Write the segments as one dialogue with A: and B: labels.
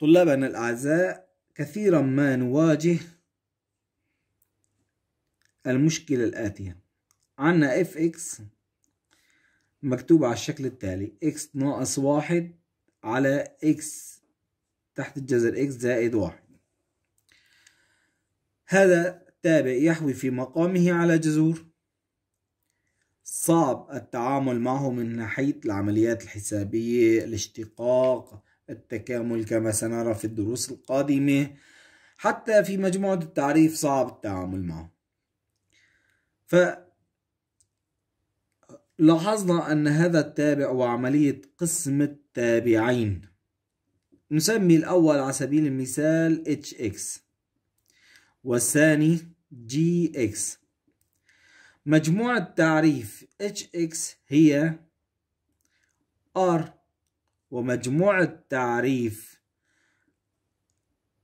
A: طلابنا الأعزاء كثيرا ما نواجه المشكلة الآتية عنا اف اكس مكتوب على الشكل التالي اكس ناقص واحد على اكس تحت الجذر اكس زائد واحد هذا تابع يحوي في مقامه على جذور صعب التعامل معه من ناحية العمليات الحسابية الاشتقاق التكامل كما سنرى في الدروس القادمة حتى في مجموعة التعريف صعب التعامل معه ف لاحظنا أن هذا التابع هو عملية قسم التابعين نسمي الأول على سبيل المثال hx والثاني gx مجموعة تعريف hx هي r ومجموعة تعريف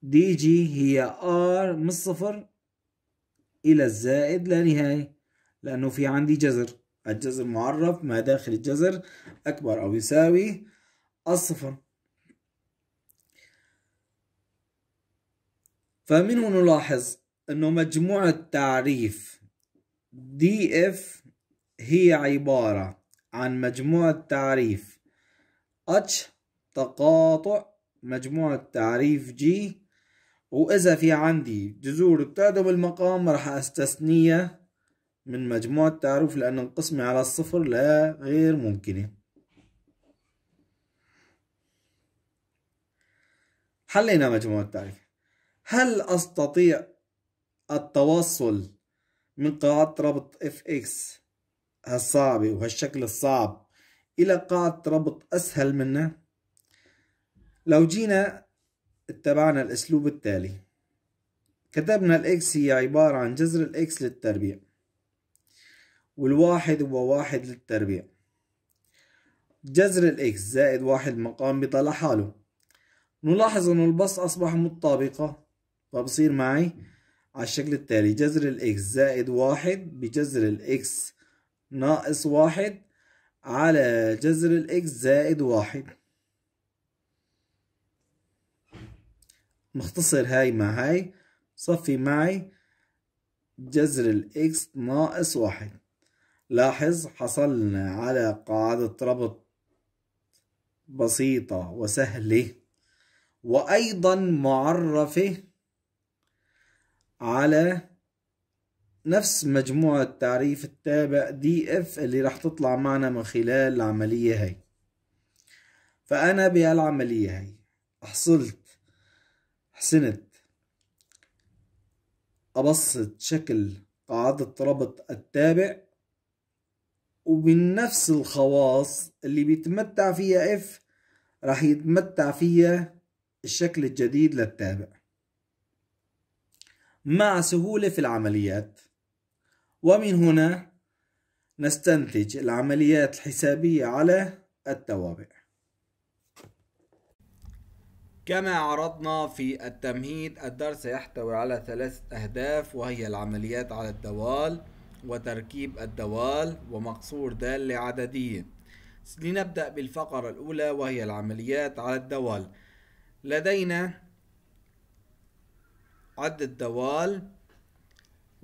A: دي جي هي ار من الصفر إلى الزائد لا نهاية لأنه في عندي جذر الجذر معرف ما داخل الجذر أكبر أو يساوي الصفر فمن هنا نلاحظ أنه مجموعة تعريف دي اف هي عبارة عن مجموعة تعريف اتش تقاطع مجموعة تعريف جي وإذا في عندي جذور بتعدم المقام راح أستثنيها من مجموعة تعريف لأن القسمة على الصفر لا غير ممكنة حلينا مجموعة التعريف هل أستطيع التوصل من قاعدة ربط اف اكس هالصعبة وهالشكل الصعب إلى قاعدة ربط أسهل منها لو جينا اتبعنا الأسلوب التالي كتبنا الإكس هي عبارة عن جذر الإكس للتربيع والواحد هو واحد للتربيع جذر الإكس زائد واحد مقام بطلع حاله نلاحظ أن البسط أصبح متطابقة فبصير معي على الشكل التالي جذر الإكس زائد واحد بجذر الإكس ناقص واحد على جذر الإكس زائد واحد مختصر هاي مع هاي صفي معي جذر الإكس ناقص واحد لاحظ حصلنا على قاعدة ربط بسيطة وسهلة وأيضا معرفة على نفس مجموعة تعريف التابع دي اف اللي راح تطلع معنا من خلال العملية هاي فأنا بهالعملية هاي حصلت حسنت أبسط شكل قاعدة ربط التابع وبنفس الخواص اللي بيتمتع فيها اف راح يتمتع فيها الشكل الجديد للتابع مع سهولة في العمليات ومن هنا نستنتج العمليات الحسابية على التوابع كما عرضنا في التمهيد الدرس يحتوي على ثلاثة أهداف وهي العمليات على الدوال وتركيب الدوال ومقصور دال لعددية لنبدأ بالفقرة الأولى وهي العمليات على الدوال لدينا عد الدوال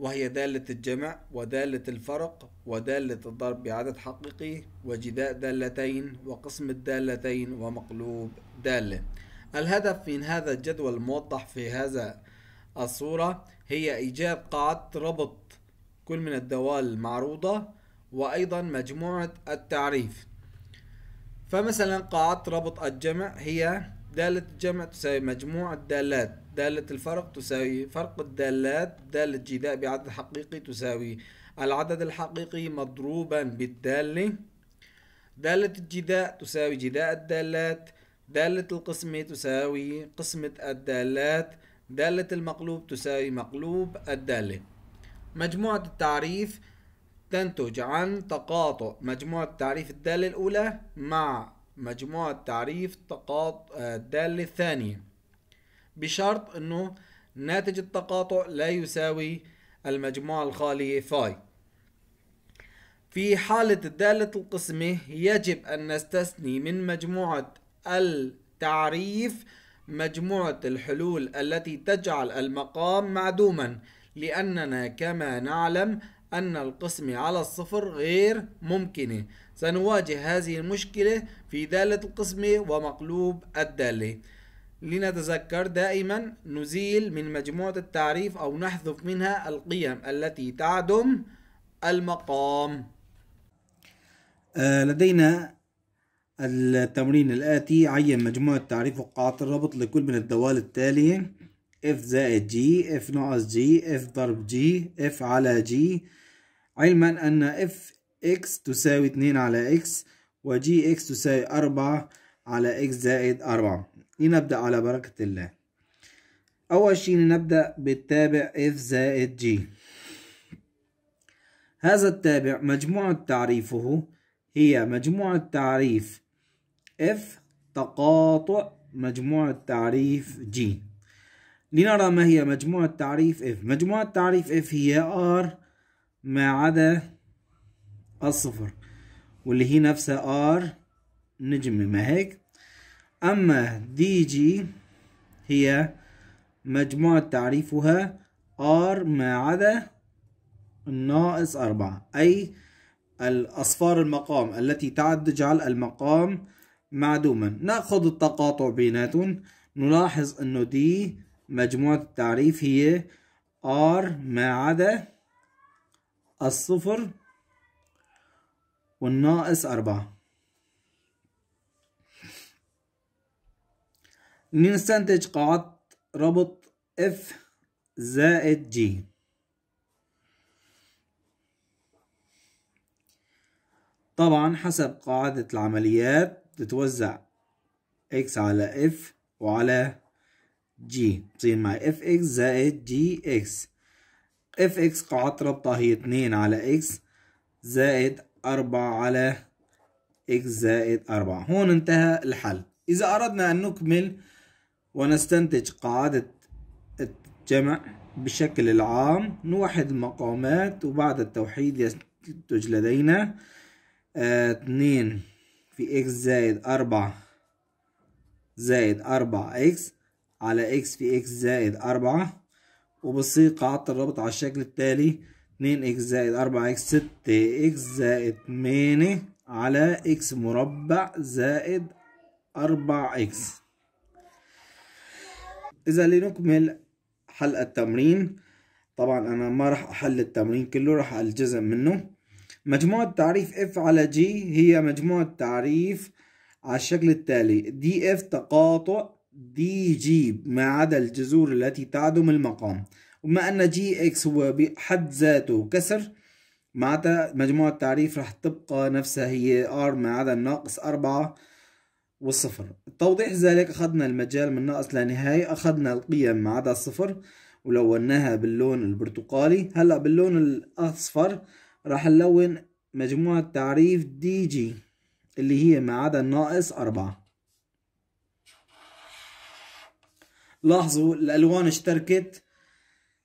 A: وهي دالة الجمع ودالة الفرق ودالة الضرب بعدد حقيقي وجداء دالتين وقسم الدالتين ومقلوب دالة الهدف من هذا الجدول الموضح في هذا الصورة هي إيجاد قاعدة ربط كل من الدوال المعروضة وأيضا مجموعة التعريف فمثلا قاعدة ربط الجمع هي دالة الجمع تساوي مجموع الدالات دالة الفرق تساوي فرق الدالات دالة جداء بعدد حقيقي تساوي العدد الحقيقي مضروبا بالدالة دالة الجداء تساوي جداء الدالات دالة القسمة تساوي قسمة الدالات دالة المقلوب تساوي مقلوب الدالة مجموعة التعريف تنتج عن تقاطع مجموعة تعريف الدالة الأولى مع مجموعة تعريف تقاط الدالة الثانية بشرط أنه ناتج التقاطع لا يساوي المجموعة الخالية فاي في حالة الدالة القسمة يجب أن نستثني من مجموعة التعريف مجموعة الحلول التي تجعل المقام معدوما لأننا كما نعلم أن القسمة على الصفر غير ممكنة سنواجه هذه المشكلة في دالة القسمة ومقلوب الدالة لنتذكر دائما نزيل من مجموعة التعريف أو نحذف منها القيم التي تعدم المقام آه لدينا التمرين الآتي عين مجموعة تعريف وقاعة الربط لكل من الدوال التالية F زائد G F ناقص G F ضرب G F على G علما أن F X تساوي 2 على X و G X تساوي 4 على X زائد 4 لنبدأ على بركة الله أول شيء نبدأ بالتابع F زائد G هذا التابع مجموعة تعريفه هي مجموعة تعريف F تقاطع مجموعة تعريف G لنرى ما هي مجموعة تعريف F مجموعة تعريف F هي R ما عدا الصفر واللي هي نفسها R نجم ما هيك أما دي جي هي مجموعة تعريفها R ما عدا الناقص أربعة أي الأصفار المقام التي تعد جعل المقام معدوما نأخذ التقاطع بيناتهم نلاحظ أنه دي مجموعة التعريف هي R ما عدا الصفر والناقص أربعة نستنتج قاعدة ربط F زائد G طبعا حسب قاعدة العمليات تتوزع x على f وعلى g بصير معي fx زائد gx fx قاعدة ربطها هي اتنين على x زائد أربعة على x زائد أربعة هون انتهى الحل إذا أردنا أن نكمل ونستنتج قاعدة الجمع بشكل العام نوحد المقامات وبعد التوحيد ينتج لدينا اتنين آه، في اكس زائد أربعة زائد أربعة اكس على اكس في اكس زائد أربعة وبصير قاعدة الربط على الشكل التالي اتنين اكس زائد أربعة اكس ستة اكس زائد ثمانية على اكس مربع زائد أربعة اكس إذا لنكمل حل التمرين طبعا أنا ما راح أحل التمرين كله راح أحل جزء منه مجموعة تعريف F على G هي مجموعة تعريف على الشكل التالي دي اف تقاطع دي جي ما عدا الجذور التي تعدم المقام وما أن جي إكس هو بحد ذاته كسر معناتها مجموعة التعريف راح تبقى نفسها هي R ما عدا الناقص أربعة والصفر توضيح ذلك أخذنا المجال من ناقص لنهاية أخذنا القيم ما عدا الصفر ولوناها باللون البرتقالي هلأ باللون الأصفر راح نلون مجموعة تعريف دي جي اللي هي ما عدا الناقص أربعة لاحظوا الألوان اشتركت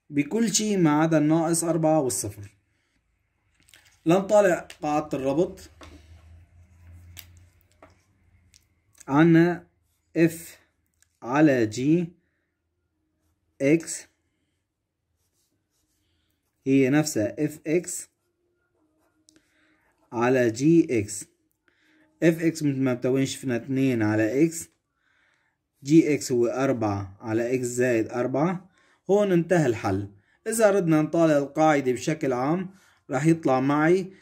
A: بكل شيء ما عدا الناقص أربعة والصفر لنطالع قاعدة الربط عنا اف على جي اكس هي نفسها اف اكس على جي اكس اف اكس مثل ما بتوين شفنا اتنين على اكس جي اكس هو اربعة على اكس زائد اربعة هون انتهى الحل اذا ردنا نطالع القاعدة بشكل عام راح يطلع معي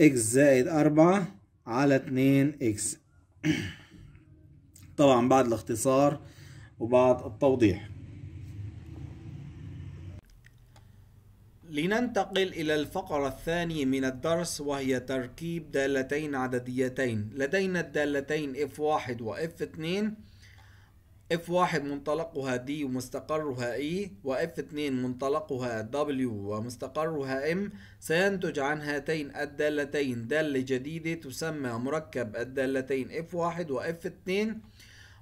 A: اكس زائد اربعة على 2 اكس طبعا بعد الاختصار وبعد التوضيح لننتقل إلى الفقرة الثانية من الدرس وهي تركيب دالتين عدديتين لدينا الدالتين F1 و F2 اف 1 منطلقها دي ومستقرها اي e و F2 منطلقها دبليو ومستقرها ام سينتج عن هاتين الدالتين دالة جديدة تسمى مركب الدالتين اف 1 و F2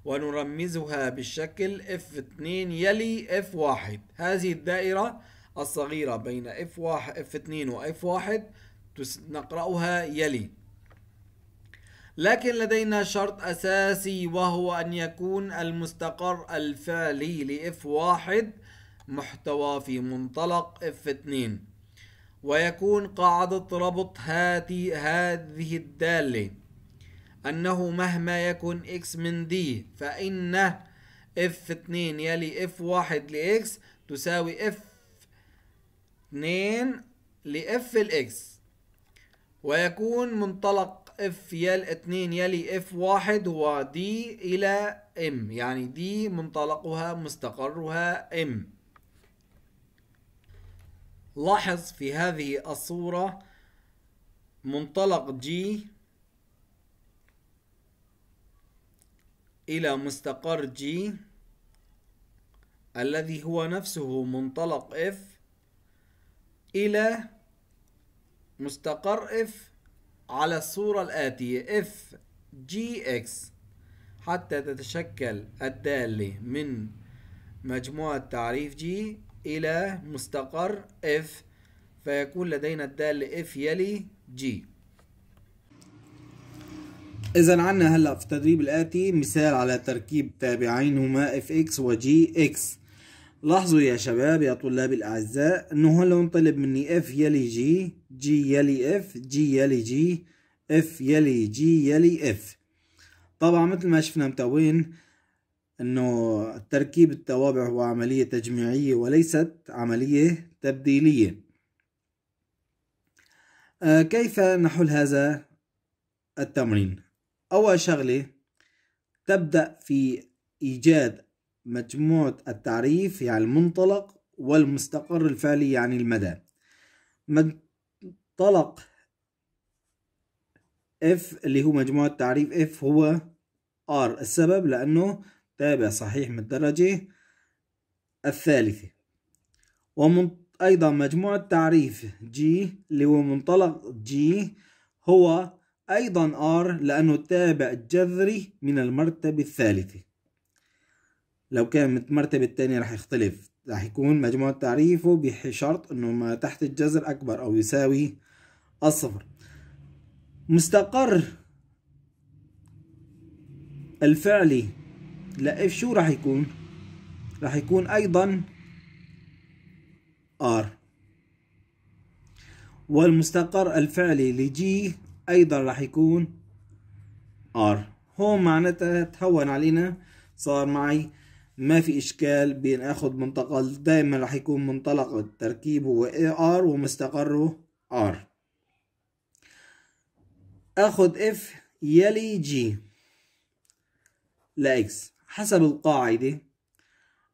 A: ونرمزها بالشكل اف 2 يلي اف 1 هذه الدائرة الصغيرة بين اف 1 اف 2 و F1 نقرأها يلي لكن لدينا شرط أساسي وهو أن يكون المستقر الفعلي ل F1 محتوى في منطلق F2 ويكون قاعدة ربط هاتي هذه الدالة أنه مهما يكن X من D فإن F2 يلي F1 ل X تساوي F2 ل F الإكس ويكون منطلق اف يال اثنين يلي اف واحد هو دي الى ام يعني دي منطلقها مستقرها ام لاحظ في هذه الصورة منطلق جي إلى مستقر جي الذي هو نفسه منطلق اف إلى مستقر اف على الصورة الآتية f gx حتى تتشكل الدالة من مجموعة تعريف g إلى مستقر f فيكون لدينا الدالة f يلي g إذا عنا هلا في التدريب الآتي مثال على تركيب تابعين هما fx و gx لاحظوا يا شباب يا طلاب الأعزاء إنه هلا نطلب مني f يلي g جي يلي اف جي يلي جي اف يلي جي يلي اف طبعا مثل ما شفنا متوين انه تركيب التوابع هو عملية تجميعية وليست عملية تبديلية آه كيف نحل هذا التمرين اول شغلة تبدأ في ايجاد مجموعة التعريف يعني المنطلق والمستقر الفعلي يعني المدى طلق اف اللي هو مجموعة تعريف اف هو ار السبب لأنه تابع صحيح من الدرجة الثالثة ومن أيضا مجموعة تعريف جي اللي هو منطلق جي هو أيضا ار لأنه تابع جذري من المرتبة الثالثة لو كان من المرتبة الثانية رح يختلف رح يكون مجموعة تعريفه بشرط أنه ما تحت الجذر أكبر أو يساوي الصفر مستقر الفعلي لإف شو راح يكون راح يكون أيضا R والمستقر الفعلي لجي أيضا راح يكون R هون معناتها تهون علينا صار معي ما في إشكال بين أخذ منطقة دائما راح يكون منطلق التركيب هو R ومستقره R اخد اف يلي جي لاكس حسب القاعدة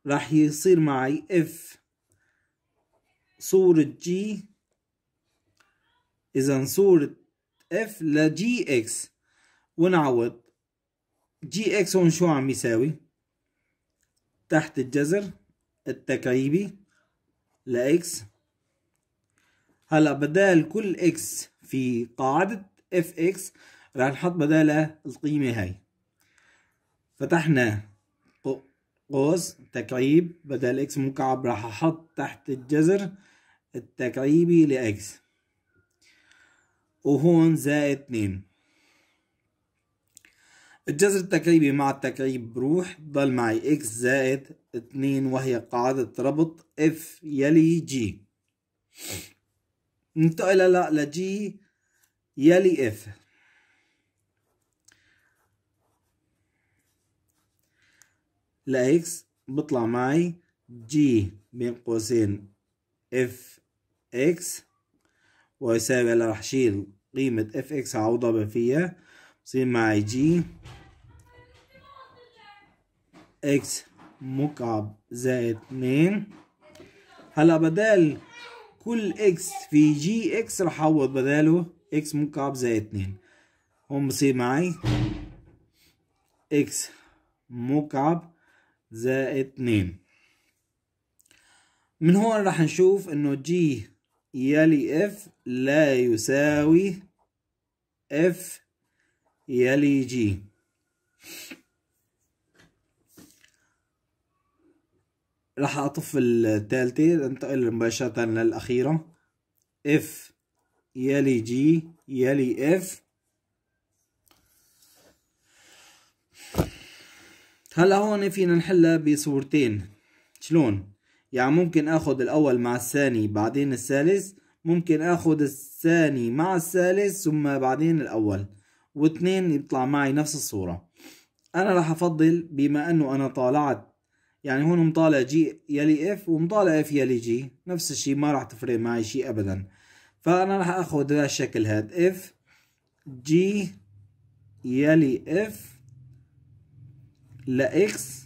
A: راح يصير معي اف صورة جي اذا صورة اف لجي اكس ونعوض جي اكس هون شو عم يساوي تحت الجذر التكعيبي لاكس هلا بدال كل اكس في قاعدة اف اكس راح نحط بدالها القيمة هاي فتحنا قوس تكعيب بدل اكس مكعب راح احط تحت الجذر التكعيبي لاكس وهون زائد اتنين الجذر التكعيبي مع التكعيب بروح ضل معي اكس زائد اتنين وهي قاعدة ربط اف يلي جي ننتقل هلا لجي يلي إف لإكس بطلع معي جي بين قوسين إف إكس ويساوي أنا راح أشيل قيمة إف إكس هعوضها فيها بصير معي جي إكس مكعب زائد اثنين هلا بدال كل إكس في جي إكس راح أعوض بداله اكس مكعب زائد اتنين قوم بصير معي اكس مكعب زائد اتنين من هون راح نشوف انه جي يلي اف لا يساوي اف يلي جي راح اطف الثالثة انتقل مباشرة للأخيرة اف يلي جي يلي اف هلا هون فينا نحلها بصورتين شلون يعني ممكن اخذ الاول مع الثاني بعدين الثالث ممكن اخذ الثاني مع الثالث ثم بعدين الاول واثنين يطلع معي نفس الصورة انا راح افضل بما انه انا طالعت يعني هون مطالع جي يلي اف ومطالع اف يلي جي نفس الشي ما راح تفرق معي شي ابدا فانا راح اخذ الشكل هذا اف جي يلي اف لاكس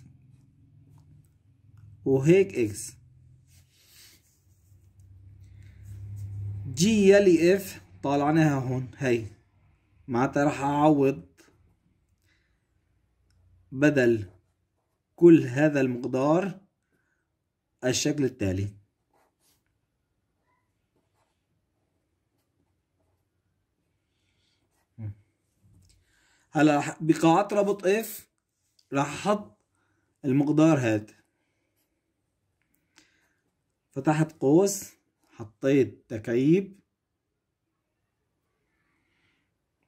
A: وهيك اكس جي يلي اف طالعناها هون هي معناتها راح اعوض بدل كل هذا المقدار الشكل التالي هلا رح بقاعات ربط اف راح احط المقدار هاد فتحت قوس حطيت تكعيب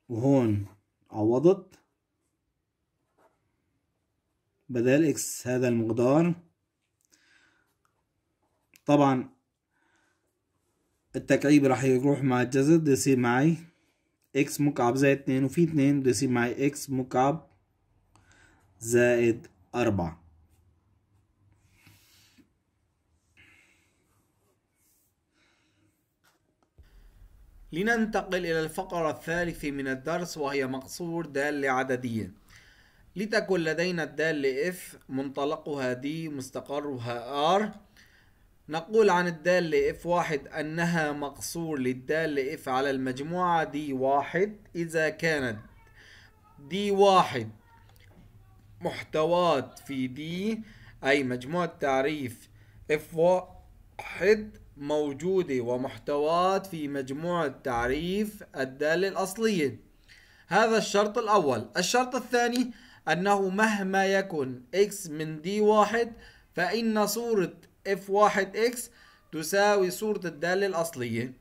A: وهون عوضت بدل اكس هذا المقدار طبعا التكعيب راح يروح مع الجزر يصير معي اكس مكعب زائد اتنين وفي اتنين يصير معايا اكس مكعب زائد أربعة لننتقل إلى الفقرة الثالثة من الدرس وهي مقصور دالة عددية لتكن لدينا الدالة اف منطلقها دي مستقرها ار نقول عن الدالة F1 أنها مقصور للدالة F على المجموعة D1 إذا كانت D1 محتواة في D أي مجموعة تعريف F1 موجودة ومحتواة في مجموعة تعريف الدالة الأصلية هذا الشرط الأول الشرط الثاني أنه مهما يكن X من D1 فإن صورة اف واحد اكس تساوي صورة الدالة الأصلية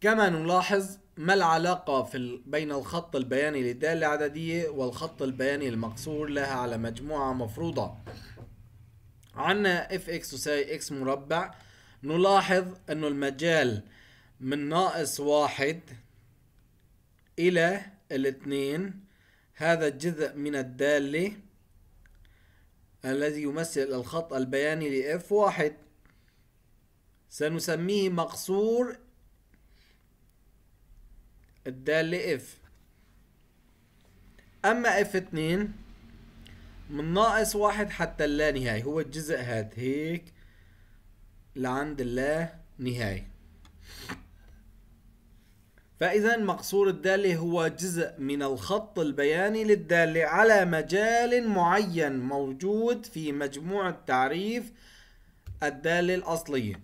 A: كما نلاحظ ما العلاقة في بين الخط البياني للدالة العددية والخط البياني المقصور لها على مجموعة مفروضة عنا اف اكس تساوي اكس مربع نلاحظ انه المجال من ناقص واحد الى الاثنين هذا الجزء من الدالة الذي يمثل الخط البياني F1 سنسميه مقصور الدال F أما f F2 من ناقص واحد حتى اللانهاية هو الجزء هاد هيك لعند اللا نهاية فإذا مقصور الدالة هو جزء من الخط البياني للدالة على مجال معين موجود في مجموعة تعريف الدالة الأصلية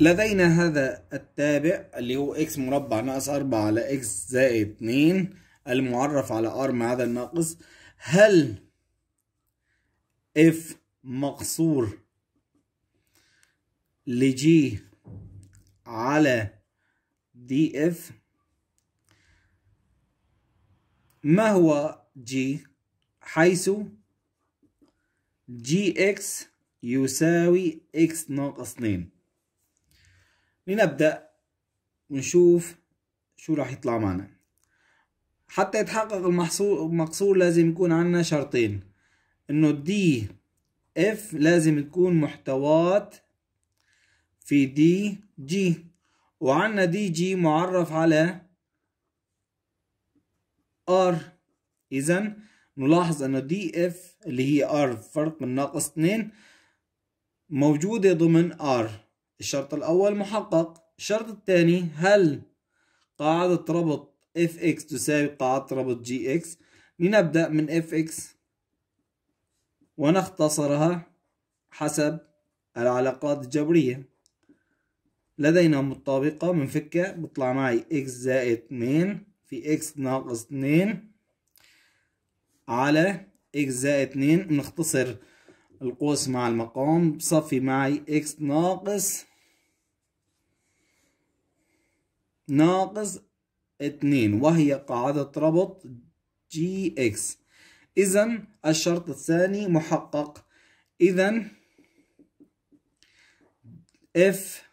A: لدينا هذا التابع اللي هو x مربع ناقص 4 على x زائد 2 المعرف على r مع هذا الناقص هل f مقصور لجي على دي اف ما هو جي حيث جي اكس يساوي اكس ناقص 2 لنبدأ ونشوف شو راح يطلع معنا حتى يتحقق المقصور لازم يكون عندنا شرطين انه دي اف لازم تكون محتوات في دي جي وعنا دي جي معرف على ار اذا نلاحظ ان دي اف اللي هي ار فرق من ناقص 2 موجودة ضمن ار الشرط الاول محقق الشرط الثاني هل قاعدة ربط اف اكس تساوي قاعدة ربط جي اكس لنبدأ من اف اكس ونختصرها حسب العلاقات الجبرية لدينا متطابقة بنفكها بيطلع معي x زائد اتنين في x ناقص اتنين على x زائد اتنين نختصر القوس مع المقام بصفي معي x ناقص ناقص اتنين وهي قاعدة ربط gx إذا الشرط الثاني محقق إذا اف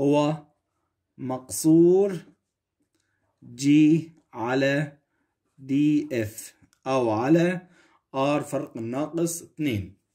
A: هو مقصور جي على دي اف او على ار فرق الناقص 2